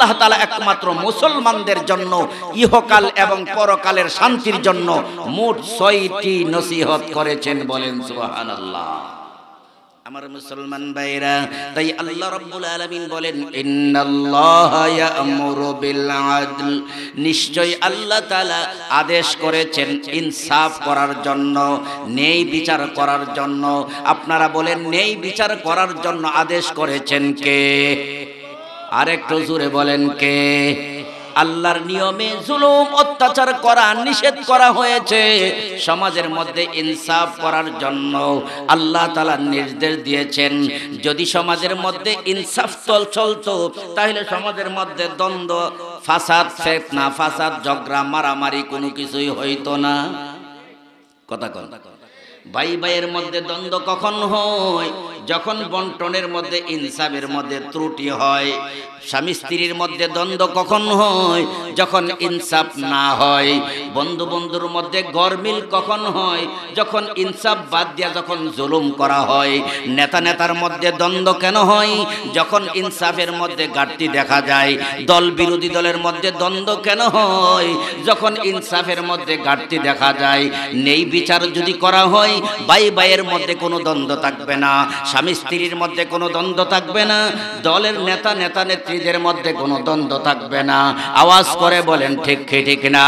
আল্লাহ তালা একমাত্র মুসলমানদের জন্য ইহকাল এবং পরকালের শান্তির জন্য মোট ছয়টি নসিহত করেছেন বলেন সুবাহান আল্লাহ আমার মুসলমান ভাইরা তাই আল্লাহ রব্বুল আলমিন বলেন নিশ্চয় আল্লাহ তাআলা আদেশ করেছেন ইনসাফ করার জন্য নেই বিচার করার জন্য আপনারা বলেন নেই বিচার করার জন্য আদেশ করেছেন কে আর একটু জোরে বলেন কে আল্লাহর নিয়মে জুলুম অত্যাচার করা নিষেধ করা হয়েছে সমাজের মধ্যে ইনসাফ করার জন্য আল্লাহ তালা নির্দেশ দিয়েছেন যদি সমাজের মধ্যে ইনসাফ চল চলত তাহলে সমাজের মধ্যে দ্বন্দ্ব ফাসাদ ফেতনা ফাসাদ ঝগড়া মারামারি কোনো কিছুই হইতো না কথা কথা ভাই ভাইয়ের মধ্যে দ্বন্দ্ব কখন হয় যখন বন্টনের মধ্যে ইনসাফের মধ্যে ত্রুটি হয় স্বামী স্ত্রীর মধ্যে দ্বন্দ্ব কখন হয় যখন ইনসাফ না হয় বন্ধু বন্ধুর মধ্যে গরমিল কখন হয় যখন ইনসাফ বাদ দিয়া যখন জুলুম করা হয় নেতা নেতার মধ্যে দ্বন্দ্ব কেন হয় যখন ইনসাফের মধ্যে ঘাটতি দেখা যায় দল বিরোধী দলের মধ্যে দ্বন্দ্ব কেন হয় যখন ইনসাফের মধ্যে ঘাটতি দেখা যায় নেই বিচার যদি করা হয় বাই বাইয়ের মধ্যে কোনো দ্বন্দ্ব থাকবে না স্বামী স্ত্রীর মধ্যে কোনো দ্বন্দ্ব থাকবে না দলের নেতা নেতা নেত্রীদের মধ্যে কোনো দ্বন্দ্ব থাকবে না আওয়াজ করে বলেন ঠিক ঠিক না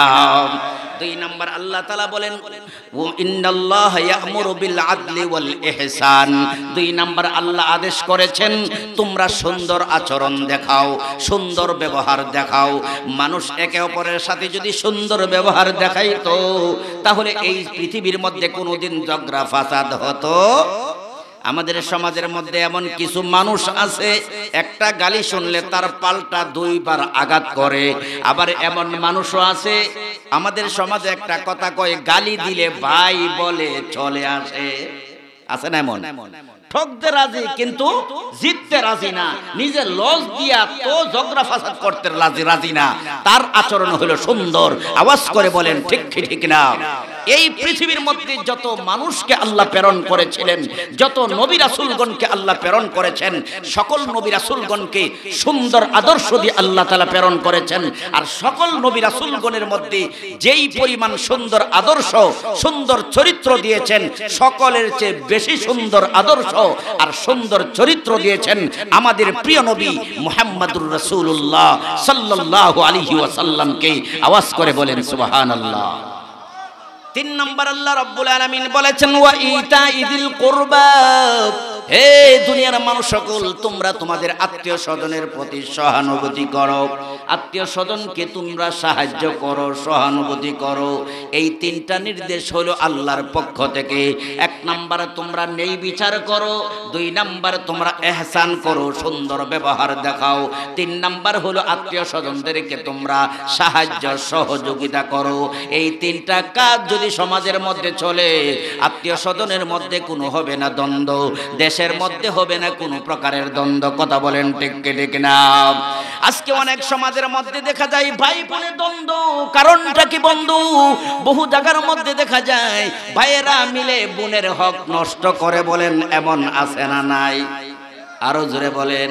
দুই নাম্বার আল্লাহ তালা বলেন ও দুই নাম্বার আল্লাহ আদেশ করেছেন তোমরা সুন্দর আচরণ দেখাও সুন্দর ব্যবহার দেখাও মানুষ একে অপরের সাথে যদি সুন্দর ব্যবহার তাহলে এই পৃথিবীর মধ্যে কোনোদিন জগ্রা ফাসাদ হতো আমাদের সমাজের মধ্যে এমন কিছু মানুষ আছে একটা গালি শুনলে তার পাল্টা দুইবার আঘাত করে আবার এমন মানুষও আছে আমাদের সমাজে একটা কথা কয় গালি দিলে ভাই বলে চলে আসে আছে না এমন ঠকতে রাজি কিন্তু জিততে রাজি না নিজে লজ দিয়া তো ঝগড়া ফাসাদ করতে রাজি রাজি না তার আচরণ হলো সুন্দর আওয়াজ করে বলেন ঠিক ঠিক না এই পৃথিবীর মধ্যে যত মানুষকে আল্লাহ প্রেরণ করেছিলেন যত নবী রাসূলগণকে আল্লাহ প্রেরণ করেছেন সকল নবী রাসূলগণকে সুন্দর আদর্শ দিয়ে আল্লাহ তাআলা প্রেরণ করেছেন আর সকল নবী রাসূলগণের মধ্যে যেই পরিমাণ সুন্দর আদর্শ সুন্দর চরিত্র দিয়েছেন সকলের চেয়ে বেশি সুন্দর আদর্শ আর সুন্দর চরিত্র দিয়েছেন আমাদের প্রিয় নবী মোহাম্মদুর রসুল্লাহ সাল্লাহ আলিহি ওয়াসাল্লামকে আওয়াজ করে বলেন সুবাহান আল্লাহ তিন নম্বর আল্লাহ রব্বুল আলমিন বলেছেন ওয়া ইতা ইদিল কোরবা হে দুনিয়ার মানুষ সকল তোমরা তোমাদের আত্মীয় স্বজনের প্রতি সহানুভূতি করো আত্মীয় স্বজনকে তোমরা সাহায্য করো সহানুভূতি করো এই তিনটা নির্দেশ হলো আল্লাহর পক্ষ থেকে এক নাম্বার তোমরা নেই বিচার করো দুই নাম্বার তোমরা এহসান করো সুন্দর ব্যবহার দেখাও তিন নাম্বার হলো আত্মীয় স্বজনদেরকে তোমরা সাহায্য সহযোগিতা করো এই তিনটা কাজ যদি সমাজের মধ্যে চলে আত্মীয় স্বজনের মধ্যে কোনো হবে না দ্বন্দ্ব দেশে দেশের মধ্যে হবে না কোনো প্রকারের দ্বন্দ্ব কথা বলেন টেকে টেকে না আজকে অনেক সমাজের মধ্যে দেখা যায় ভাই বোনের দ্বন্দ্ব কারণটা কি বন্ধু বহু জায়গার মধ্যে দেখা যায় ভাইয়েরা মিলে বোনের হক নষ্ট করে বলেন এমন আছে না নাই আরো জোরে বলেন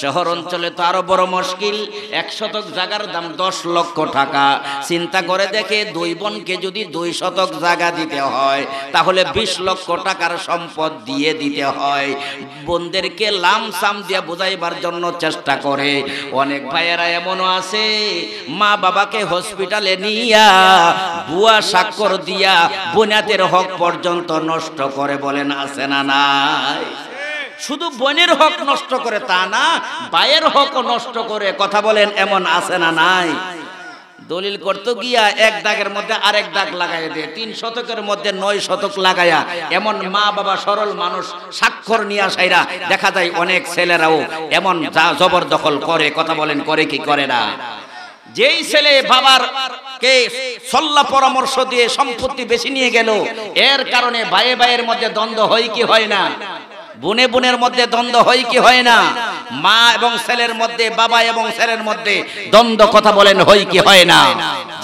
শহর অঞ্চলে তো আরো বড় মুশকিল এক শতক জায়গার দাম দশ লক্ষ টাকা চিন্তা করে দেখে দুই বোনকে যদি দুই শতক জায়গা দিতে হয় তাহলে বিশ লক্ষ টাকার সম্পদ দিয়ে দিতে হয় বোনদেরকে লাম সাম দিয়ে বোঝাইবার জন্য চেষ্টা করে অনেক ভাইয়েরা এমনও আছে মা বাবাকে হসপিটালে নিয়া বুয়া স্বাক্ষর দিয়া বোনাদের হক পর্যন্ত নষ্ট করে বলেন আছে না নাই শুধু বোনের হক নষ্ট করে তা না বায়ের হক নষ্ট করে কথা বলেন এমন আছে না নাই দলিল করতে গিয়া এক দাগের মধ্যে আরেক দাগ লাগাই দে তিন শতকের মধ্যে নয় শতক লাগায়া এমন মা বাবা সরল মানুষ স্বাক্ষর নিয়ে আসাইরা দেখা যায় অনেক ছেলেরাও এমন যা জবরদখল করে কথা বলেন করে কি করে না যেই ছেলে বাবার কে সল্লা পরামর্শ দিয়ে সম্পত্তি বেশি নিয়ে গেল এর কারণে বায়ে বায়ের মধ্যে দ্বন্দ্ব হয় কি হয় না বোনে বোনের মধ্যে দ্বন্দ্ব হয় কি হয় না মা এবং ছেলের মধ্যে বাবা এবং ছেলের মধ্যে দ্বন্দ্ব কথা বলেন হয় কি হয় না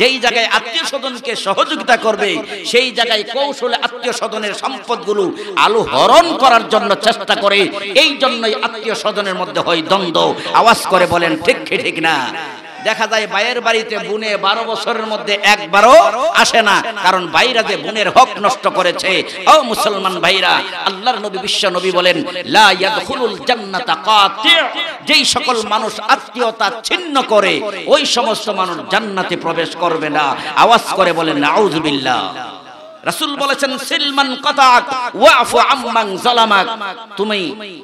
যেই জায়গায় আত্মীয় স্বজনকে সহযোগিতা করবে সেই জায়গায় কৌশলে আত্মীয় স্বজনের সম্পদগুলো আলু হরণ করার জন্য চেষ্টা করে এই জন্যই আত্মীয় স্বজনের মধ্যে হয় দ্বন্দ্ব আওয়াজ করে বলেন ঠিক ঠিক না দেখা যায় ভাইয়ের বাড়িতে বুনে বারো বছরের মধ্যে একবারও আসে না কারণ বাইরা যে বুনের হক নষ্ট করেছে ও মুসলমান ভাইরা আল্লাহর নবী বিশ্ব নবী বলেন লা যেই সকল মানুষ আত্মীয়তা ছিন্ন করে ওই সমস্ত মানুষ জান্নাতে প্রবেশ করবে না আওয়াজ করে বলেন আউযুবিল্লাহ রাসূল বলেছেন সিলমান কতাক ওয়াফু আম্মান জালামাক তুমি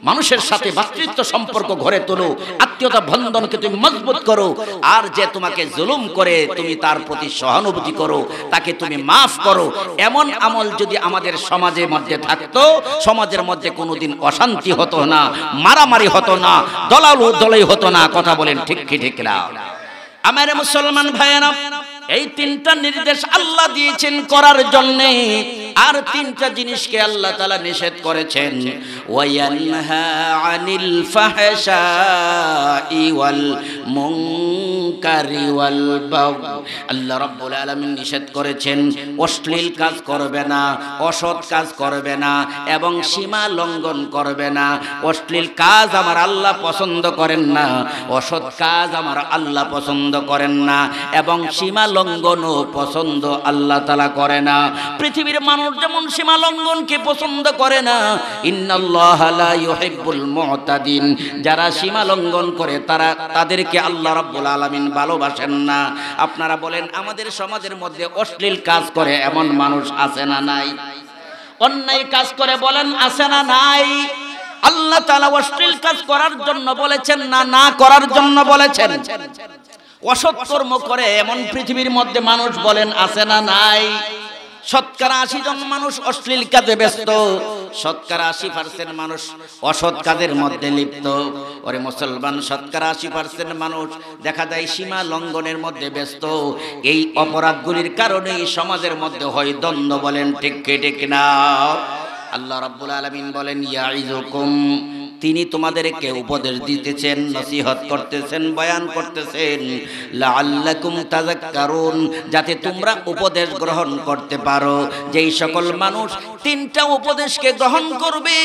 মানুষের সাথে ভাতৃত্ব সম্পর্ক গড়ে তোলো আত্মীয়তা বন্ধনকে তুমি মজবুত করো আর যে তোমাকে জুলুম করে তুমি তার প্রতি সহানুভূতি করো তাকে তুমি maaf করো এমন আমল যদি আমাদের সমাজের মধ্যে থাকতো সমাজের মধ্যে কোনোদিন অশান্তি হতো না মারামারি হতো না দলাল ও দলাই হতো না কথা বলেন ঠিক কি ঠিক না আমার মুসলমান ভাইয়েরা এই তিনটা নির্দেশ আল্লাহ দিয়েছেন করার জন্যে আর তিনটা জিনিসকে আল্লাহ তালা নিষেধ করেছেন ওয়ানহা আনিল ফাহশা ইওয়াল মুনকারি ওয়াল আল্লাহ রাব্বুল আলামিন নিষেধ করেছেন অশ্লীল কাজ করবে না অসৎ কাজ করবে না এবং সীমা লঙ্ঘন করবে না অশ্লীল কাজ আমার আল্লাহ পছন্দ করেন না অসৎ কাজ আমার আল্লাহ পছন্দ করেন না এবং সীমা লঙ্ঘনও পছন্দ আল্লাহ তালা করে না পৃথিবীর মানুষ মানুষ যেমন সীমা লঙ্ঘনকে পছন্দ করে না ইন্নাল্লাহুল মহতাদিন যারা সীমা লঙ্ঘন করে তারা তাদেরকে আল্লাহ রব্বুল আলমিন ভালোবাসেন না আপনারা বলেন আমাদের সমাজের মধ্যে অশ্লীল কাজ করে এমন মানুষ আছে না নাই অন্যায় কাজ করে বলেন আছে না নাই আল্লাহ তাআলা অশ্লীল কাজ করার জন্য বলেছেন না না করার জন্য বলেছেন অসৎ কর্ম করে এমন পৃথিবীর মধ্যে মানুষ বলেন আছে না নাই শতকরা আশি জন মানুষ অশ্লীল কাজে ব্যস্ত শতকরা আশি পার্সেন্ট মানুষ অসৎ কাজের মধ্যে লিপ্ত ওরে মুসলমান শতকরা আশি পার্সেন্ট মানুষ দেখা যায় সীমা লঙ্ঘনের মধ্যে ব্যস্ত এই অপরাধগুলির কারণে সমাজের মধ্যে হয় দ্বন্দ্ব বলেন ঠিক ঠিক না আল্লাহ রাব্বুল আলামিন বলেন ইয়াইজুকুম তিনি তোমাদেরকে উপদেশ দিতেছেন নসিহত করতেছেন বয়ান করতেছেন লাল্লাকুম তাজাক কারণ যাতে তোমরা উপদেশ গ্রহণ করতে পারো যেই সকল মানুষ তিনটা উপদেশকে গ্রহণ করবে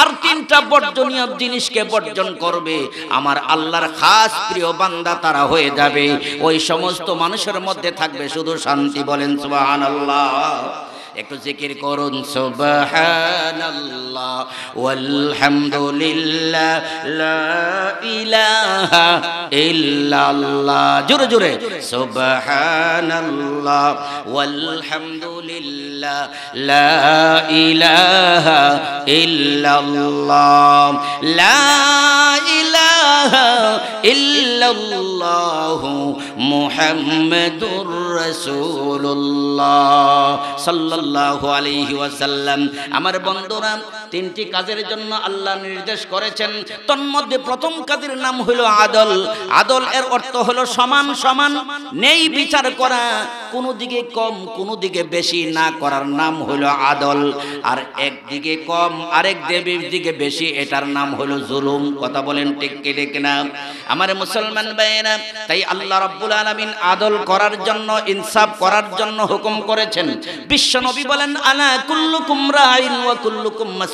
আর তিনটা বর্জনীয় জিনিসকে বর্জন করবে আমার আল্লাহর খাস প্রিয় বান্দা তারা হয়ে যাবে ওই সমস্ত মানুষের মধ্যে থাকবে শুধু শান্তি বলেন সুবহানাল্লাহ একটু জিকির করুন সুবহানাল্লাহ আলহামদুলিল্লাহ লা ইলাহা ইল্লাল্লাহ জোরে জোরে সুবহানাল্লাহ আলহামদুলিল্লাহ লা ইলাহা ইল্লাল্লাহ লা ইলাহা ইল্লাল্লাহ মুহাম্মাদুর রাসূলুল্লাহ সাল্লাল্লাহু আলাইহি ওয়াসাল্লাম আমার বন্ধুরা তিনটি কাজের জন্য আল্লাহ নির্দেশ করেছেন তন্মধ্যে প্রথম কাজের নাম হইল আদল আদল এর অর্থ হলো সমান সমান নেই বিচার করা কোনো দিকে কম কোনো দিকে বেশি না করার নাম হইল আদল আর একদিকে কম আরেক দেবীর দিকে বেশি এটার নাম হলো জুলুম কথা বলেন ঠিক কেটে কিনা আমার মুসলমান ভাইয়েরা তাই আল্লাহ রাব্বুল আলামিন আদল করার জন্য ইনসাফ করার জন্য হুকুম করেছেন বিশ্বনবী বলেন আলা কুল্লুকুম রাইন ওয়া কুল্লুকুম মাস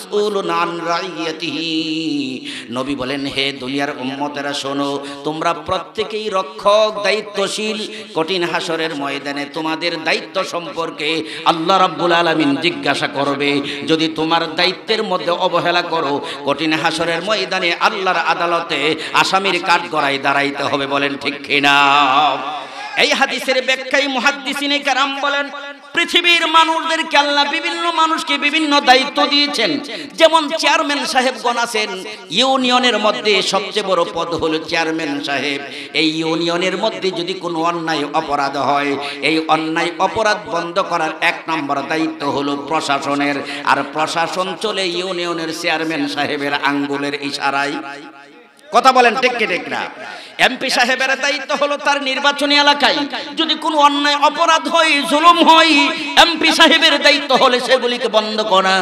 নবী বলেন হে দুনিয়ার উম্মতেরা শোনো তোমরা প্রত্যেকেই রক্ষক দায়িত্বশীল কঠিন হাসরের ময়দানে তোমাদের দায়িত্ব সম্পর্কে আল্লাহ রাব্বুল আলমিন জিজ্ঞাসা করবে যদি তোমার দায়িত্বের মধ্যে অবহেলা করো কঠিন হাসরের ময়দানে আল্লাহর আদালতে আসামির কাঠ গড়াই দাঁড়াইতে হবে বলেন ঠিক কিনা এই হাদিসের ব্যাখ্যায় মুহাদ্দিসিনে কারাম বলেন পৃথিবীর মানুষদেরকে আল্লাহ বিভিন্ন মানুষকে বিভিন্ন দায়িত্ব দিয়েছেন যেমন চেয়ারম্যান সাহেবগণ আছেন ইউনিয়নের মধ্যে সবচেয়ে বড় পদ হলো চেয়ারম্যান সাহেব এই ইউনিয়নের মধ্যে যদি কোনো অন্যায় অপরাধ হয় এই অন্যায় অপরাধ বন্ধ করার এক নম্বর দায়িত্ব হলো প্রশাসনের আর প্রশাসন চলে ইউনিয়নের চেয়ারম্যান সাহেবের আঙ্গুলের ইশারায় কথা বলেন টেককে টেক না এমপি সাহেবের দায়িত্ব হলো তার নির্বাচনী এলাকায় যদি কোনো অন্যায় অপরাধ হয় জুলুম হয় এমপি সাহেবের দায়িত্ব হলে সেগুলিকে বন্ধ করা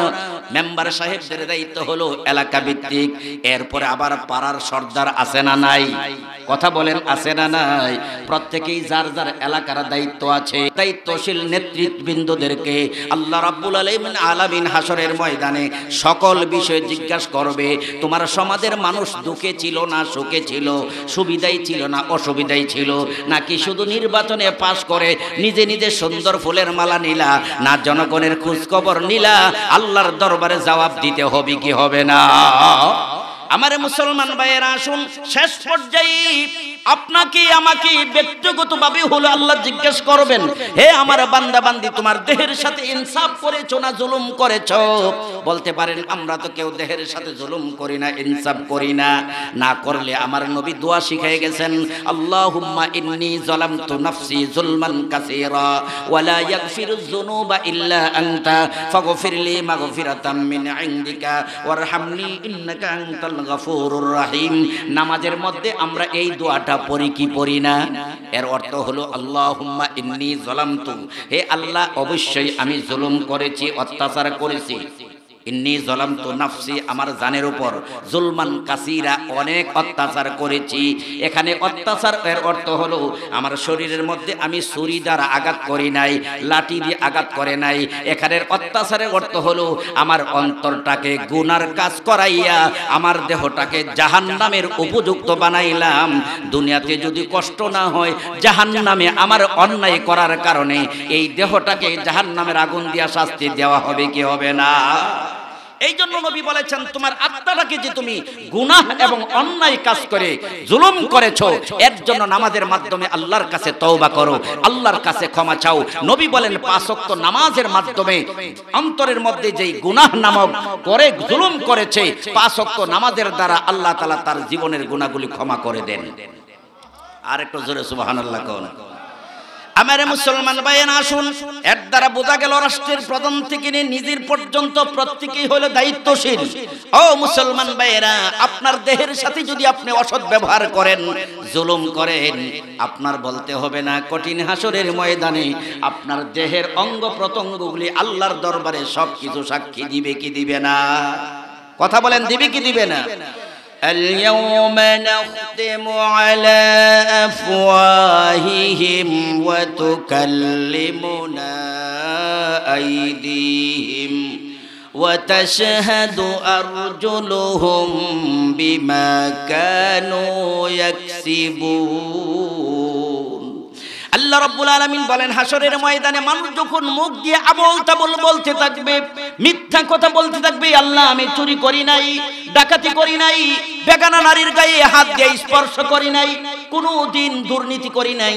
মেম্বার সাহেবদের দায়িত্ব হলো এলাকা ভিত্তিক এরপরে আবার পাড়ার সর্দার আছে না নাই কথা বলেন আছে না নাই প্রত্যেকেই যার যার এলাকার দায়িত্ব আছে দায়িত্বশীল নেতৃত্ববৃন্দদেরকে আল্লাহ রাব্বুল আলামিন আলামিন হাসরের ময়দানে সকল বিষয়ে জিজ্ঞাসা করবে তোমার সমাজের মানুষ দুঃখে ছিল না সুখে ছিল সুবিধাই ছিল না অসুবিধাই ছিল নাকি শুধু নির্বাচনে পাশ করে নিজে নিজে সুন্দর ফুলের মালা নিলা না জনগণের খোঁজখবর নিলা আল্লাহর দরবারে জবাব দিতে হবে কি হবে না আমার মুসলমান ভাইয়েরা আসুন শেষ পর্যায়ে আপনাকে আমাকে ব্যক্তিগত ভাবে হলো আল্লাহ জিজ্ঞেস করবেন হে আমার বান্দা বান্দি তোমার দেহের সাথে ইনসাফ করেছ না জুলুম করেছ বলতে পারেন আমরা তো কেউ দেহের সাথে জুলুম করি না ইনসাফ করি না না করলে আমার নবী দোয়া শিখে গেছেন আল্লাহুম্মা ইন্নী যালামতু নাফসি যুলমান কাসীরা ওয়ালা ইয়াগফিরু যুনুবা ইল্লা আনতা ফাগফিরলি মাগফিরাতাম মিন ইনদিকা ওয়ারহামনি ইন্নাকা আনতাল গাফুরুর রাহিম নামাজের মধ্যে আমরা এই দোয়া কথাটা পড়ি কি পড়ি না এর অর্থ হলো আল্লাহ ইন্নি তু হে আল্লাহ অবশ্যই আমি জুলুম করেছি অত্যাচার করেছি ইন্নি জলাম তো নাফসি আমার জানের উপর জুলমান কাসিরা অনেক অত্যাচার করেছি এখানে অত্যাচার এর অর্থ হলো আমার শরীরের মধ্যে আমি ছুরি দ্বারা আঘাত করি নাই লাঠি দিয়ে আঘাত করে নাই এখানের অত্যাচারের অর্থ হলো আমার অন্তরটাকে গুনার কাজ করাইয়া আমার দেহটাকে জাহান নামের উপযুক্ত বানাইলাম দুনিয়াতে যদি কষ্ট না হয় জাহান নামে আমার অন্যায় করার কারণে এই দেহটাকে জাহান নামের আগুন দিয়া শাস্তি দেওয়া হবে কি হবে না এই জন্য নবী বলেছেন তোমার আত্মাটাকে যে তুমি গুনাহ এবং অন্যায় কাজ করে জুলুম করেছ এর জন্য নামাজের মাধ্যমে আল্লাহর কাছে তওবা করো আল্লাহর কাছে ক্ষমা চাও নবী বলেন পাঁচক্ত নামাজের মাধ্যমে অন্তরের মধ্যে যেই গুনাহ নামক করে জুলুম করেছে পাঁচক্ত নামাজের দ্বারা আল্লাহ তাআলা তার জীবনের গুনাহগুলি ক্ষমা করে দেন আর একটু জোরে সুবহানাল্লাহ কোন আমার মুসলমান ভাইয়ের আসুন এর দ্বারা বোঝা গেল রাষ্ট্রের প্রধান থেকে নিয়ে নিজের পর্যন্ত প্রত্যেকেই হলো দায়িত্বশীল ও মুসলমান ভাইয়েরা আপনার দেহের সাথে যদি আপনি অসৎ ব্যবহার করেন জুলুম করেন আপনার বলতে হবে না কঠিন হাসরের ময়দানে আপনার দেহের অঙ্গ প্রত্যঙ্গগুলি আল্লাহর দরবারে সব কিছু সাক্ষী দিবে কি দিবে না কথা বলেন দিবে কি দিবে না اليوم نختم على أفواههم وتكلمنا أيديهم وتشهد أرجلهم بما كانوا يكسبون আল্লাহ রব্বুল আলমিন বলেন হাসরের ময়দানে মানুষ যখন মুখ দিয়ে আবল তাবল বলতে থাকবে মিথ্যা কথা বলতে থাকবে আল্লাহ আমি চুরি করি নাই ডাকাতি করি নাই বেগানা নারীর গায়ে হাত দিয়ে স্পর্শ করি নাই কোনো দিন দুর্নীতি করি নাই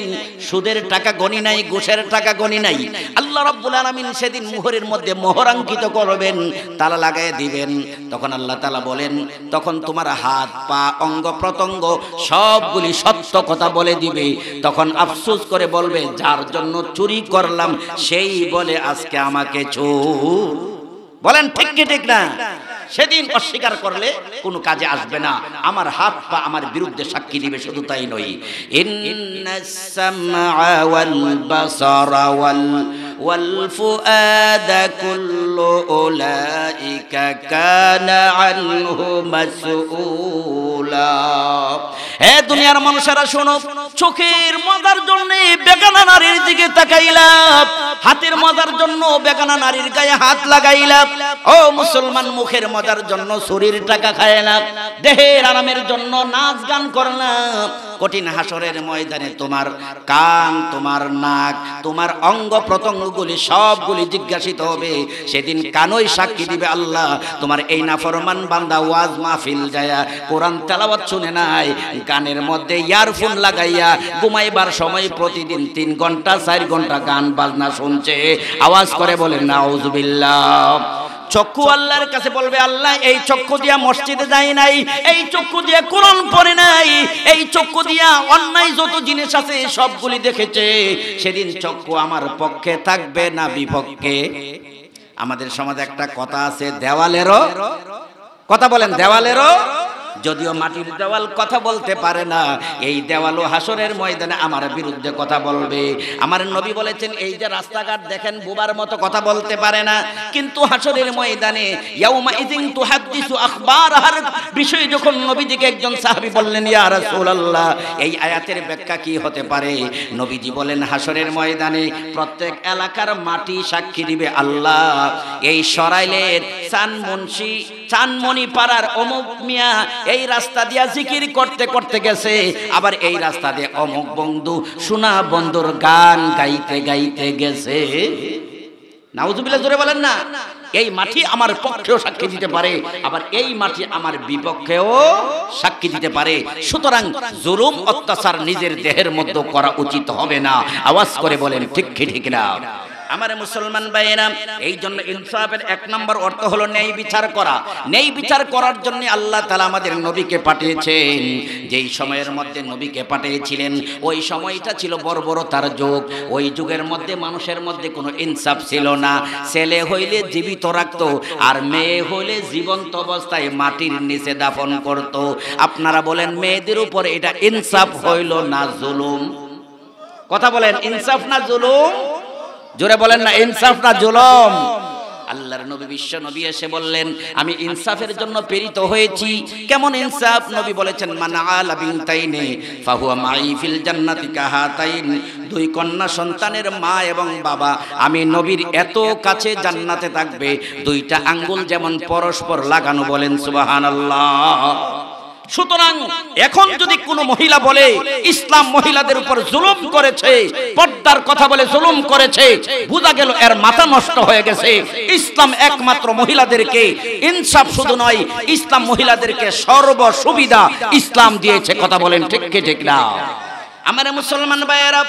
সুদের টাকা গনি নাই ঘুষের টাকা গনি নাই আল্লাহ রব্বুল আলমিন সেদিন মোহরের মধ্যে মোহরাঙ্কিত করবেন তালা লাগায় দিবেন তখন আল্লাহ তালা বলেন তখন তোমার হাত পা অঙ্গ প্রত্যঙ্গ সবগুলি সত্য কথা বলে দিবে তখন আফসোস করে বলবে যার জন্য চুরি করলাম সেই বলে আজকে আমাকে চোর বলেন ঠিক কি ঠিক না সেদিন অস্বীকার করলে কোনো কাজে আসবে না আমার হাত পা আমার বিরুদ্ধে সাক্ষী দিবে শুধু তাই নই والفؤاد كل أولئك كان عنه مسؤولا এ দুনিয়ার মানুষেরা শোনো চোখের মজার জন্য বেগানা নারীর দিকে তাকাইলাম হাতের মজার জন্য বেগানা নারীর গায়ে হাত লাগাইলাম ও মুসলমান মুখের মজা মজার জন্য শরীর টাকা খায় না দেহের আরামের জন্য নাচ গান করে না কঠিন হাসরের ময়দানে তোমার কান তোমার নাক তোমার অঙ্গ প্রত্যঙ্গগুলি সবগুলি জিজ্ঞাসিত হবে সেদিন কানই সাক্ষী দিবে আল্লাহ তোমার এই নাফরমান বান্দা ওয়াজ মাহফিল যায়া কোরআন তেলাওয়াত শুনে নাই গানের মধ্যে ইয়ারফোন লাগাইয়া ঘুমাইবার সময় প্রতিদিন তিন ঘন্টা চার ঘন্টা গান বাজনা শুনছে আওয়াজ করে বলেন না চক্ষু আল্লাহর কাছে বলবে আল্লাহ এই চক্ষু দিয়া মসজিদে যাই নাই এই চক্ষু দিয়া কোরআন পড়ে নাই এই চক্ষু দিয়া অন্যায় যত জিনিস আছে সবগুলি দেখেছে সেদিন চক্ষু আমার পক্ষে থাকবে না বিপক্ষে আমাদের সমাজে একটা কথা আছে দেওয়ালেরও কথা বলেন দেওয়ালেরও যদিও মাটির দেওয়াল কথা বলতে পারে না এই দেওয়ালও হাসরের ময়দানে আমার বিরুদ্ধে কথা বলবে আমার নবী বলেছেন এই যে রাস্তাঘাট দেখেন বোবার মতো কথা বলতে পারে না কিন্তু হাসরের ময়দানে ইয়াউমা বিষয়ে যখন নবীজিকে একজন সাহাবি বললেন ইয়া রাসূলুল্লাহ এই আয়াতের ব্যাখ্যা কি হতে পারে নবীজি বলেন হাসরের ময়দানে প্রত্যেক এলাকার মাটি সাক্ষী দিবে আল্লাহ এই সরাইলের চানমনসি চানমণি পাড়ার অমুক মিয়া এই রাস্তা দিয়া জিকির করতে করতে গেছে আবার এই রাস্তা দিয়ে অমুক বন্ধু সোনা বন্ধুর গান গাইতে গাইতে গেছে নাউজুবিল্লাহ জোরে বলেন না এই মাটি আমার পক্ষেও সাক্ষী দিতে পারে আবার এই মাটি আমার বিপক্ষেও সাক্ষী দিতে পারে সুতরাং জুলুম অত্যাচার নিজের দেহের মধ্যে করা উচিত হবে না আওয়াজ করে বলেন ঠিক ঠিক না আমার মুসলমান ভাইয়েরা এই জন্য ইনসাফের এক নম্বর অর্থ হলো ন্যায় বিচার করা ন্যায় বিচার করার জন্য আল্লাহ তালা আমাদের নবীকে পাঠিয়েছেন যেই সময়ের মধ্যে নবীকে পাঠিয়েছিলেন ওই সময়টা ছিল বর্বরতার যুগ ওই যুগের মধ্যে মানুষের মধ্যে কোনো ইনসাফ ছিল না ছেলে হইলে জীবিত রাখতো আর মেয়ে হইলে জীবন্ত অবস্থায় মাটির নিচে দাফন করত আপনারা বলেন মেয়েদের উপরে এটা ইনসাফ হইল না জুলুম কথা বলেন ইনসাফ না জুলুম জোরে বলেন না ইনসাফ না জুলম আল্লাহর নবী বিশ্ব নবী এসে বললেন আমি ইনসাফের জন্য প্রেরিত হয়েছি কেমন ইনসাফ নবী বলেছেন মান আলা বিনতাইনে ফাহুয়া মাই ফিল জান্নাতি কাহাতাইন দুই কন্যা সন্তানের মা এবং বাবা আমি নবীর এত কাছে জান্নাতে থাকবে দুইটা আঙ্গুল যেমন পরস্পর লাগানো বলেন সুবহানাল্লাহ সুতরাং এখন যদি কোনো মহিলা বলে ইসলাম মহিলাদের উপর জুলুম করেছে পর্দার কথা বলে জুলুম করেছে বোঝা গেল এর মাথা নষ্ট হয়ে গেছে ইসলাম একমাত্র মহিলাদেরকে ইনসাফ শুধু নয় ইসলাম মহিলাদেরকে সর্ব সুবিধা ইসলাম দিয়েছে কথা বলেন ঠিক কি ঠিক না আমার মুসলমান ভাইয়েরা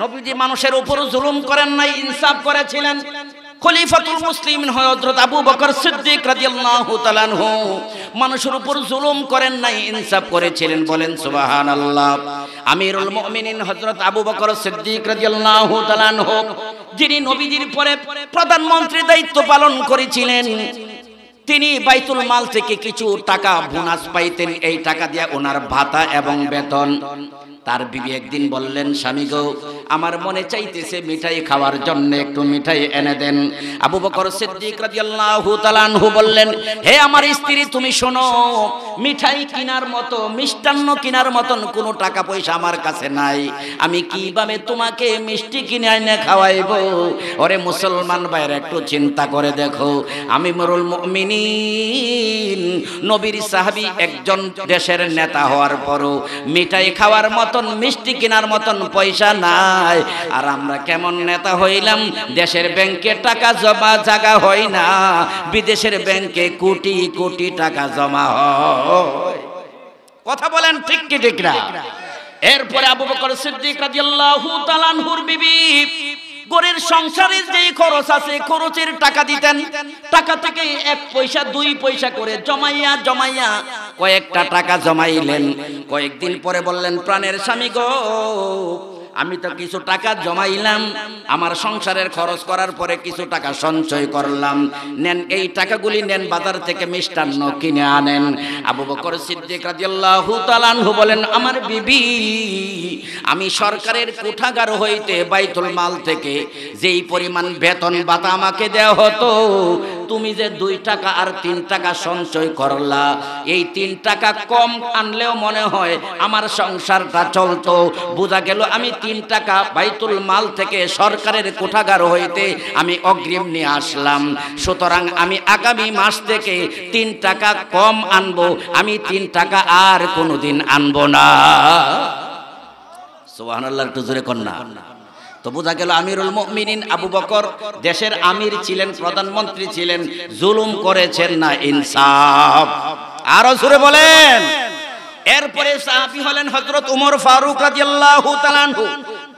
নবীজি মানুষের উপর জুলুম করেন নাই ইনসাফ করেছিলেন খলিফাতুল মুসলিম হযরত আবু বকর সিদ্দিক রাদিয়াল্লাহু তাআলা মানুষের উপর জুলুম করেন নাই ইনসাফ করেছিলেন বলেন সুবহানাল্লাহ আমিরুল মুমিনিন হযরত আবু বকর সিদ্দিক রাদিয়াল্লাহু তাআলা আনহু যিনি নবীজির পরে প্রধানমন্ত্রীর দায়িত্ব পালন করেছিলেন তিনি বাইতুল মাল থেকে কিছু টাকা বোনাস পাইতেন এই টাকা দিয়ে ওনার ভাতা এবং বেতন তার বিবি একদিন বললেন স্বামী গো আমার মনে চাইতেছে মিঠাই খাওয়ার জন্য একটু মিঠাই এনে দেন আবু বকর সিদ্দিক রাদিয়াল্লাহু তাআলা আনহু বললেন হে আমার স্ত্রী তুমি শোনো মিঠাই কিনার মতো মিষ্টান্ন কিনার মতন কোনো টাকা পয়সা আমার কাছে নাই আমি কিভাবে তোমাকে মিষ্টি কিনে আইনে খাওয়াইব ওরে মুসলমান ভাইয়ের একটু চিন্তা করে দেখো আমি মরুল মিনি নবীর সাহাবি একজন দেশের নেতা হওয়ার পরও মিঠাই খাওয়ার মতন মিষ্টি কেনার মতন পয়সা নাই আর আমরা কেমন নেতা হইলাম দেশের ব্যাংকে টাকা জমা জাগা হয় না বিদেশের ব্যাংকে কোটি কোটি টাকা জমা হয় কথা বলেন ঠিক কি ঠিক না এরপরে আবু বকর সিদ্দিক রাদিয়াল্লাহু তাআলার বিবি গরের সংসারে যেই খরচ আছে খরচের টাকা দিতেন টাকা থেকে এক পয়সা দুই পয়সা করে জমাইয়া জমাইয়া কয়েকটা টাকা জমাইলেন কয়েকদিন পরে বললেন প্রাণের স্বামী গো আমি তো কিছু টাকা জমাইলাম আমার সংসারের খরচ করার পরে কিছু টাকা সঞ্চয় করলাম নেন এই টাকাগুলি নেন বাজার থেকে মিষ্টান্ন কিনে আনেন আবু বকর সিদ্দিক রাদিয়াল্লাহু বলেন আমার বিবি আমি সরকারের কোঠাগার হইতে বাইতুল মাল থেকে যেই পরিমাণ বেতন ভাতা আমাকে দেওয়া হতো তুমি যে দুই টাকা আর তিন টাকা সঞ্চয় করলা এই তিন টাকা কম আনলেও মনে হয় আমার সংসারটা চলতো বোঝা গেল আমি তিন টাকা বাইতুল মাল থেকে সরকারের কোঠাগার হইতে আমি অগ্রিম নিয়ে আসলাম সুতরাং আমি আগামী মাস থেকে তিন টাকা কম আনব আমি তিন টাকা আর কোনোদিন আনব না সোহান আল্লাহ একটু জোরে কন্যা তো বোঝা গেল আমিরুল মমিনিন আবু বকর দেশের আমির ছিলেন প্রধানমন্ত্রী ছিলেন জুলুম করেছেন না ইনসাফ আরো সুরে বলেন এরপরে সাহাবি হলেন হজরত উমর ফারুক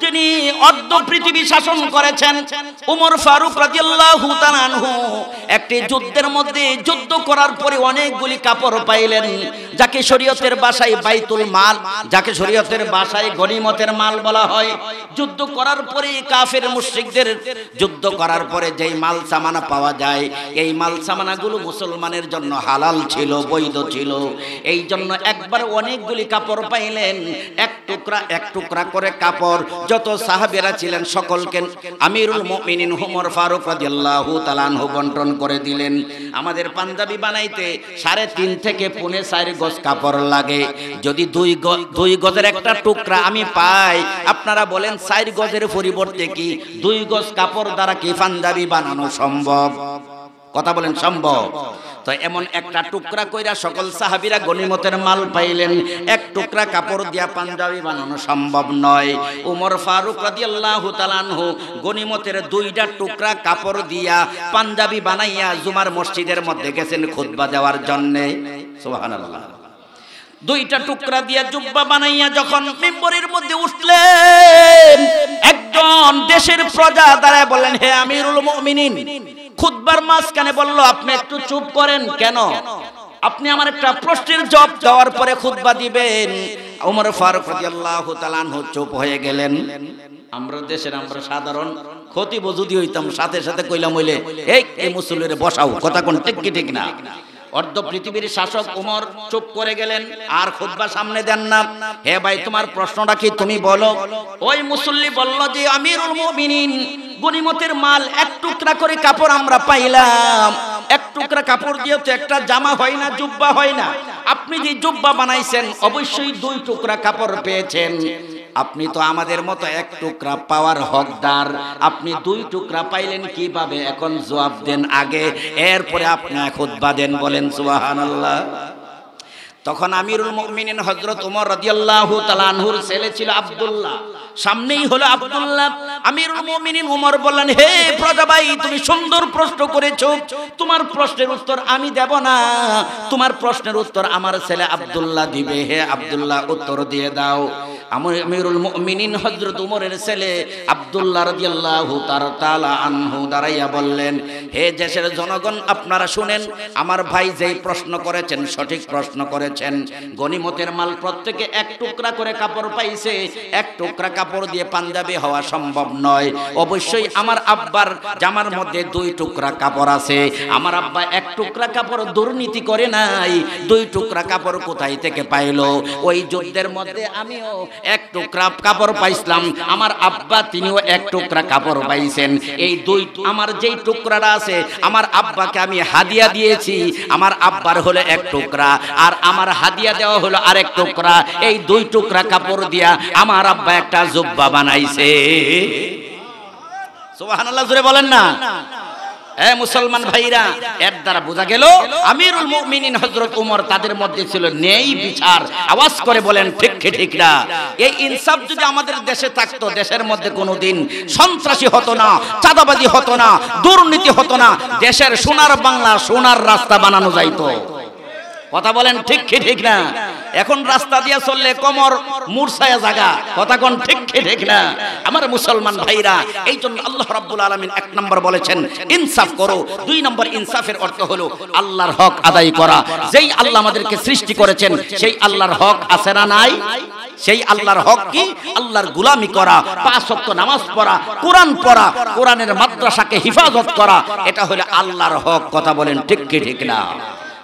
তিনি অর্ধ পৃথিবী শাসন করেছেন উমর ফারুক রাজিয়াল্লাহু তাআলাহু একটি যুদ্ধের মধ্যে যুদ্ধ করার পরে অনেকগুলি কাপড় পাইলেন যাকে শরীয়তের বাসায় বাইতুল মাল যাকে শরীয়তের বাসায় গনিমতের মাল বলা হয় যুদ্ধ করার পরে কাফের মুশ্রিকদের যুদ্ধ করার পরে যেই মাল সামানা পাওয়া যায় এই মাল সামানাগুলো মুসলমানের জন্য হালাল ছিল বৈধ ছিল এই জন্য একবার অনেকগুলি কাপড় পাইলেন এক টুকরা এক টুকরা করে কাপড় যত সাহাবেরা ছিলেন সকলকে আমিরুল মমিনিন হুমর ফারুক রাদিয়াল্লাহু তাআলাহু বন্টন করে দিলেন আমাদের পাঞ্জাবি বানাইতে সাড়ে তিন থেকে পুনে চার গজ কাপড় লাগে যদি দুই দুই গজের একটা টুকরা আমি পাই আপনারা বলেন চার গজের পরিবর্তে কি দুই গজ কাপড় দ্বারা কি পাঞ্জাবি বানানো সম্ভব কথা বলেন সম্ভব তো এমন একটা টুকরা কইরা সকল সাহাবিরা গনিমতের মাল পাইলেন এক টুকরা কাপড় দিয়া পাঞ্জাবি বানানো সম্ভব নয় উমর ফারুক রাদিয়াল্লাহু তাআলাহু গনিমতের দুইটা টুকরা কাপড় দিয়া পাঞ্জাবি বানাইয়া জুমার মসজিদের মধ্যে গেছেন খুতবা দেওয়ার জন্য সুবহানাল্লাহ দুইটা টুকরা দিয়া জুব্বা বানাইয়া যখন মেম্বরের মধ্যে উঠলেন একজন দেশের প্রজা দাঁড়ায় বললেন হে আমিরুল মমিনিন খুদবার মাঝখানে বলল আপনি একটু চুপ করেন কেন আপনি আমার একটা প্রশ্নের জব দেওয়ার পরে খুদবা দিবেন ওমর ফারুক রাদিয়াল্লাহু তাআলা আনহু চুপ হয়ে গেলেন আমরা দেশের আমরা সাধারণ ক্ষতি যদি হইতাম সাথে সাথে কইলাম হইলে এই এই বসাও কথা কোন ঠিক কি ঠিক না অর্ধ পৃথিবীর শাসক উমর চুপ করে গেলেন আর খুদ্া সামনে দেন না হে ভাই তোমার প্রশ্নটা কি তুমি বলো ওই মুসল্লি বলল যে আমির মুমিনিন মাল এক টুকরা করে কাপড় আমরা পাইলাম এক টুকরা কাপড় দিয়ে তো একটা জামা হয় না জুব্বা হয় না আপনি যে জুব্বা বানাইছেন অবশ্যই দুই টুকরা কাপড় পেয়েছেন আপনি তো আমাদের মতো এক টুকরা পাওয়ার হকদার আপনি দুই টুকরা পাইলেন কিভাবে এখন জবাব দেন আগে এরপরে আপনি এক দেন বলেন আল্লাহ তখন আমিরুল মুমিনিন হজরত উমর রাদিয়াল্লাহু তালানহুর ছেলে ছিল আব্দুল্লাহ সামনেই হলো আব্দুল্লাহ আমিরুল মুমিনিন উমর বললেন হে প্রজাবাই তুমি সুন্দর প্রশ্ন করেছো তোমার প্রশ্নের উত্তর আমি দেব না তোমার প্রশ্নের উত্তর আমার ছেলে আব্দুল্লাহ দিবে হে আব্দুল্লাহ উত্তর দিয়ে দাও আমার আমিরুল মুমিনিন হজরত উমরের ছেলে আব্দুল্লাহ রাদিয়াল্লাহু তাআলা আনহু দাঁড়াইয়া বললেন হে দেশের জনগণ আপনারা শুনেন আমার ভাই যেই প্রশ্ন করেছেন সঠিক প্রশ্ন করে করেছেন গনিমতের মাল প্রত্যেকে এক টুকরা করে কাপড় পাইছে এক টুকরা কাপড় দিয়ে পাঞ্জাবি হওয়া সম্ভব নয় অবশ্যই আমার আব্বার জামার মধ্যে দুই টুকরা কাপড় আছে আমার আব্বা এক টুকরা কাপড় দুর্নীতি করে নাই দুই টুকরা কাপড় কোথায় থেকে পাইল ওই যুদ্ধের মধ্যে আমিও এক টুকরা কাপড় পাইছিলাম আমার আব্বা তিনিও এক টুকরা কাপড় পাইছেন এই দুই আমার যেই টুকরাটা আছে আমার আব্বাকে আমি হাদিয়া দিয়েছি আমার আব্বার হলে এক টুকরা আর আমার আমার হাদিয়া দেওয়া হলো আরেক টুকরা এই দুই টুকরা কাপড় দিয়া আমার আব্বা একটা জুব্বা বানাইছে সুবহানাল্লাহ বলেন না মুসলমান ভাইরা এর দ্বারা বোঝা গেল আমিরুল উমর তাদের মধ্যে ছিল নেই বিচার আওয়াজ করে বলেন ঠিক ঠিক না এই ইনসাফ যদি আমাদের দেশে থাকতো দেশের মধ্যে কোনোদিন সন্ত্রাসী হতো না চাঁদাবাজি হতো না দুর্নীতি হতো না দেশের সোনার বাংলা সোনার রাস্তা বানানো যাইতো কথা বলেন ঠিক কি ঠিক না এখন রাস্তা দিয়ে চললে কমর মূর্ছায়া জাগা কথা কোন ঠিক কি ঠিক না আমার মুসলমান ভাইরা এই জন্য আল্লাহ রাব্বুল আলামিন এক নম্বর বলেছেন ইনসাফ করো দুই নম্বর ইনসাফের অর্থ হলো আল্লাহর হক আদায় করা যেই আল্লাহ আমাদেরকে সৃষ্টি করেছেন সেই আল্লাহর হক আছে না নাই সেই আল্লাহর হক কি আল্লাহর গুলামি করা পাঁচ ওয়াক্ত নামাজ পড়া কোরআন পড়া কোরআনের মাদ্রাসাকে হিফাজত করা এটা হলো আল্লাহর হক কথা বলেন ঠিক কি ঠিক না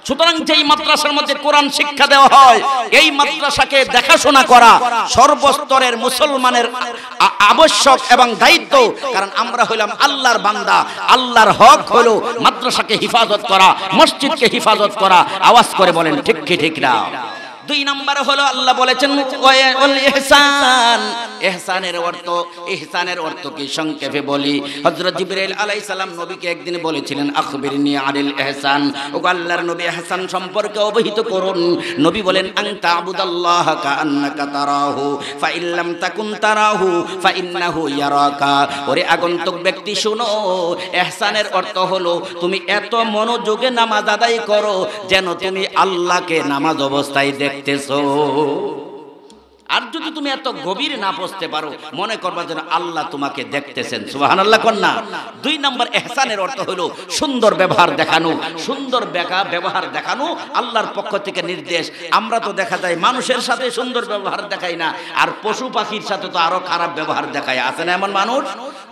সুতরাং যেই মাদ্রাসার মধ্যে কোরআন শিক্ষা দেওয়া হয় এই মাদ্রাসাকে দেখাশোনা করা সর্বস্তরের মুসলমানের আবশ্যক এবং দায়িত্ব কারণ আমরা হইলাম আল্লাহর বান্দা আল্লাহর হক হলো মাদ্রাসাকে হিফাজত করা মসজিদকে হিফাজত করা আওয়াজ করে বলেন ঠিক কি ঠিক না দুই নম্বর হলো আল্লাহ বলেছেন এহসানের অর্থ এহসানের অর্থকে সংক্ষেপে বলি হজরত জিবরাইল আলাই সালাম নবীকে একদিন বলেছিলেন আখবির নিয়ে আনিল এহসান ও আল্লাহর নবী এহসান সম্পর্কে অবহিত করুন নবী বলেন আং কা কান্নাকা তারাহু ফা ইল্লাম তাকুন তারাহু ফা ইন্নাহু ইয়ারাকা ওরে আগন্তুক ব্যক্তি শুনো এহসানের অর্থ হলো তুমি এত মনোযোগে নামাজ আদায় করো যেন তুমি আল্লাহকে নামাজ অবস্থায় দেখতেছো আর যদি তুমি এত গভীরে না বসতে পারো মনে করবা যেন আল্লাহ তোমাকে দেখতেছেন সুবাহান আল্লাহ কন্যা দুই নম্বর এহসানের অর্থ হলো সুন্দর ব্যবহার দেখানো সুন্দর বেকা ব্যবহার দেখানো আল্লাহর পক্ষ থেকে নির্দেশ আমরা তো দেখা যায় মানুষের সাথে সুন্দর ব্যবহার দেখাই না আর পশু পাখির সাথে তো আরো খারাপ ব্যবহার দেখায় আছে না এমন মানুষ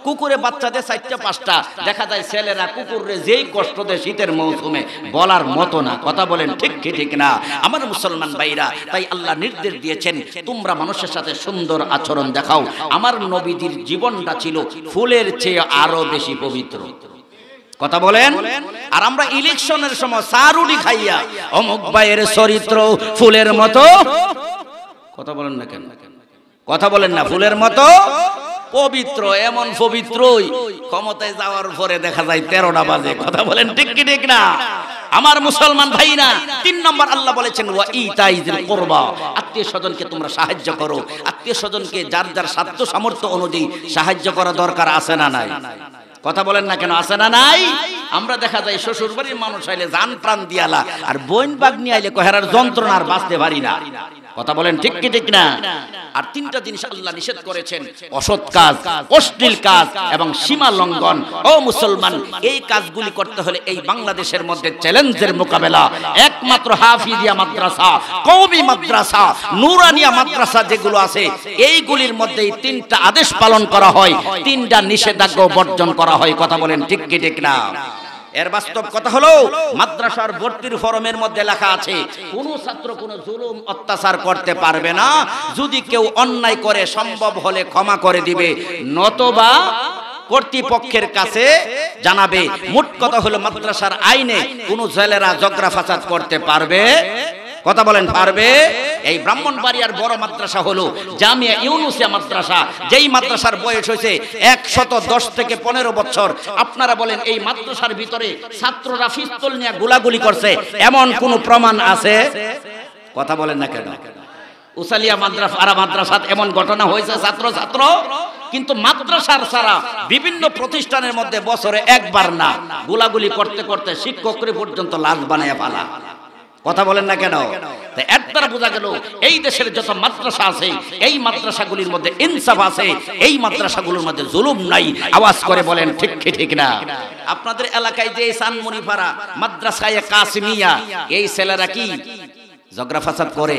কুকুরে বাচ্চাদের চারটা পাঁচটা দেখা যায় ছেলেরা কুকুরে যেই কষ্ট দেয় শীতের মৌসুমে বলার মতো না কথা বলেন ঠিক কি ঠিক না আমার মুসলমান ভাইরা তাই আল্লাহ নির্দেশ দিয়েছেন তোমরা তোমরা মানুষের সাথে সুন্দর আচরণ দেখাও আমার নবীদের জীবনটা ছিল ফুলের চেয়ে আরো বেশি পবিত্র কথা বলেন আর আমরা ইলেকশনের সময় সারুডি খাইয়া অমুক ভাইয়ের চরিত্র ফুলের মতো কথা বলেন না কেন কথা বলেন না ফুলের মতো পবিত্র এমন পবিত্রই ক্ষমতায় যাওয়ার পরে দেখা যায় তেরোটা বাজে কথা বলেন ঠিক কি ঠিক না আমার মুসলমান ভাই না তিন নম্বর আল্লাহ বলেছেন ওয়া আত্মীয় স্বজনকে তোমরা সাহায্য করো আত্মীয় স্বজনকে যার যার সাধ্য সামর্থ্য অনুযায়ী সাহায্য করা দরকার আছে না নাই কথা বলেন না কেন আছে না নাই আমরা দেখা যায় শ্বশুর বাড়ির মানুষ আইলে জান প্রাণ দিয়ালা আর বইন বাগনি আইলে কহেরার যন্ত্রণার বাঁচতে পারি না কথা বলেন ঠিক কি ঠিক না আর তিনটা জিনিস আল্লাহ নিষেধ করেছেন অসৎ কাজ অশ্লীল কাজ এবং সীমা লঙ্ঘন ও মুসলমান এই কাজগুলি করতে হলে এই বাংলাদেশের মধ্যে চ্যালেঞ্জের মোকাবেলা একমাত্র হাফিজিয়া মাদ্রাসা কৌমি মাদ্রাসা নুরানিয়া মাদ্রাসা যেগুলো আছে এইগুলির মধ্যে এই তিনটা আদেশ পালন করা হয় তিনটা নিষেধাজ্ঞা বর্জন করা হয় কথা বলেন ঠিক কি ঠিক না এর বাস্তব কথা হলো মাদ্রাসার ভর্তির ফরমের মধ্যে লেখা আছে কোন ছাত্র কোন জুলুম অত্যাচার করতে পারবে না যদি কেউ অন্যায় করে সম্ভব হলে ক্ষমা করে দিবে নতবা কর্তৃপক্ষের কাছে জানাবে মোট কথা হলো মাদ্রাসার আইনে কোনো জেলেরা জগরা ফাসাদ করতে পারবে কথা বলেন পারবে এই ব্রাহ্মণবাড়িয়ার বড় মাদ্রাসা হলো জামিয়া ইউনুসিয়া মাদ্রাসা যেই মাদ্রাসার বয়স হয়েছে একশত দশ থেকে পনেরো বছর আপনারা বলেন এই মাদ্রাসার ভিতরে ছাত্ররা ফিস্তল নিয়ে গোলাগুলি করছে এমন কোন প্রমাণ আছে কথা বলেন না কেন উসালিয়া মাদ্রাসা আরা মাদ্রাসাত এমন ঘটনা হয়েছে ছাত্র ছাত্র কিন্তু মাদ্রাসার সারা বিভিন্ন প্রতিষ্ঠানের মধ্যে বছরে একবার না গোলাগুলি করতে করতে শিক্ষকরে পর্যন্ত লাশ বানায় ফেলা কথা বলেন না কেন এর দ্বারা বোঝা গেল এই দেশের যত মাদ্রাসা আছে এই মাদ্রাসাগুলির মধ্যে ইনসাফ আছে এই মাদ্রাসাগুলোর মধ্যে জুলুম নাই আওয়াজ করে বলেন ঠিক ঠিক না আপনাদের এলাকায় যে সানমনিপাড়া মাদ্রাসায় কাশ্মিয়া এই ছেলেরা কি জগ্রাফাসাদ করে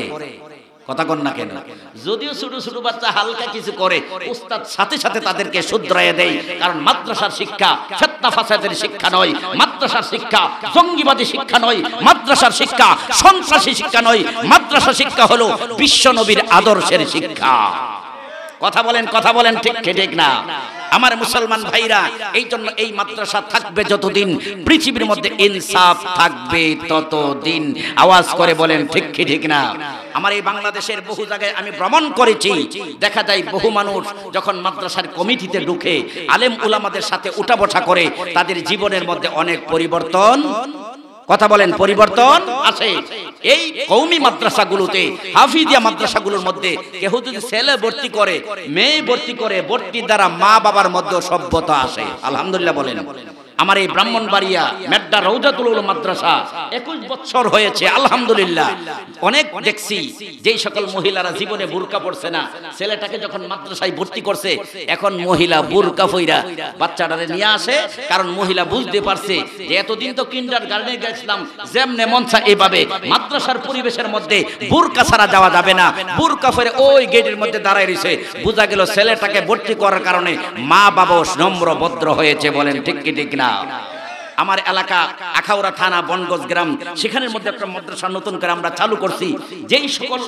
কথা কন না কেন যদিও ছোট ছোট বাচ্চা হালকা কিছু করে উস্তাদ সাথে সাথে তাদেরকে শুধরাইয়া দেয় কারণ মাদ্রাসার শিক্ষা ফেতনা ফাসাদের শিক্ষা নয় মাদ্রাসার শিক্ষা জঙ্গিবাদী শিক্ষা নয় মাদ্রাসার শিক্ষা সন্ত্রাসী শিক্ষা নয় মাদ্রাসা শিক্ষা হলো বিশ্ব নবীর আদর্শের শিক্ষা কথা বলেন কথা বলেন ঠিক ঠিক না আমার মুসলমান ভাইরা এই জন্য এই মাদ্রাসা থাকবে যতদিন পৃথিবীর মধ্যে ইনসাফ থাকবে ততদিন আওয়াজ করে বলেন ঠিক ঠিক না আমার এই বাংলাদেশের বহু জায়গায় আমি ভ্রমণ করেছি দেখা যায় বহু মানুষ যখন মাদ্রাসার কমিটিতে ঢুকে আলেম উলামাদের সাথে উঠা বসা করে তাদের জীবনের মধ্যে অনেক পরিবর্তন কথা বলেন পরিবর্তন আছে এই কৌমি মাদ্রাসাগুলোতে হাফিজিয়া মাদ্রাসাগুলোর মধ্যে কেহ যদি ছেলে ভর্তি করে মেয়ে ভর্তি করে ভর্তি দ্বারা মা বাবার মধ্যে সভ্যতা আসে আলহামদুলিল্লাহ বলেন আমার এই ব্রাহ্মণবাড়িয়া মেড্ডা রৌজাতুল মাদ্রাসা একুশ বছর হয়েছে আলহামদুলিল্লাহ অনেক দেখছি যেই সকল মহিলারা জীবনে বুরকা পড়ছে না ছেলেটাকে যখন মাদ্রাসায় ভর্তি করছে এখন মহিলা বুরকা ফইরা বাচ্চাটারে নিয়ে আসে কারণ মহিলা বুঝতে পারছে যে এতদিন তো কিন্ডার গার্ডে গেছিলাম যেমনে মনসা এভাবে মাদ্রাসার পরিবেশের মধ্যে বুরকা ছাড়া যাওয়া যাবে না বুরকা ফেরে ওই গেটের মধ্যে দাঁড়ায় রয়েছে বোঝা গেল ছেলেটাকে ভর্তি করার কারণে মা বাবা নম্র ভদ্র হয়েছে বলেন ঠিক কি ঠিক না না আমার এলাকা আখাউরা থানা বনগজ গ্রাম সেখানের মধ্যে একটা মাদ্রাসা নতুন করে আমরা চালু করছি যেই সকল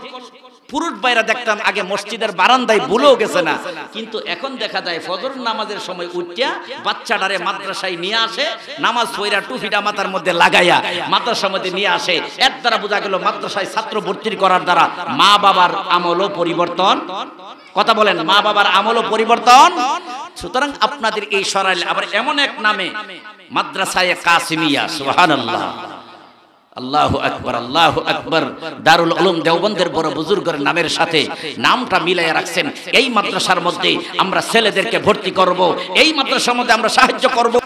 পুরুষ বাইরা দেখতাম আগে মসজিদের বারান্দায় ভুলেও গেছে না কিন্তু এখন দেখা যায় ফজর নামাজের সময় উঠিয়া বাচ্চাটারে মাদ্রাসায় নিয়ে আসে নামাজ পইরা টুপিটা মাথার মধ্যে লাগাইয়া মাদ্রাসার মধ্যে নিয়ে আসে এর দ্বারা বোঝা গেল মাদ্রাসায় ছাত্র ভর্তি করার দ্বারা মা বাবার আমলও পরিবর্তন কথা বলেন মা বাবার আমলও পরিবর্তন সুতরাং আপনাদের এই সরাইল আবার এমন এক নামে মাদ্রাসায় কাসিমিয়া সুহান আল্লাহ আল্লাহ আকবর আল্লাহ আকবর দারুল উলুম দেওবন্দের বড় বুজুর্গের নামের সাথে নামটা মিলাইয়া রাখছেন এই মাদ্রাসার মধ্যে আমরা ছেলেদেরকে ভর্তি করব এই মাদ্রাসার মধ্যে আমরা সাহায্য করব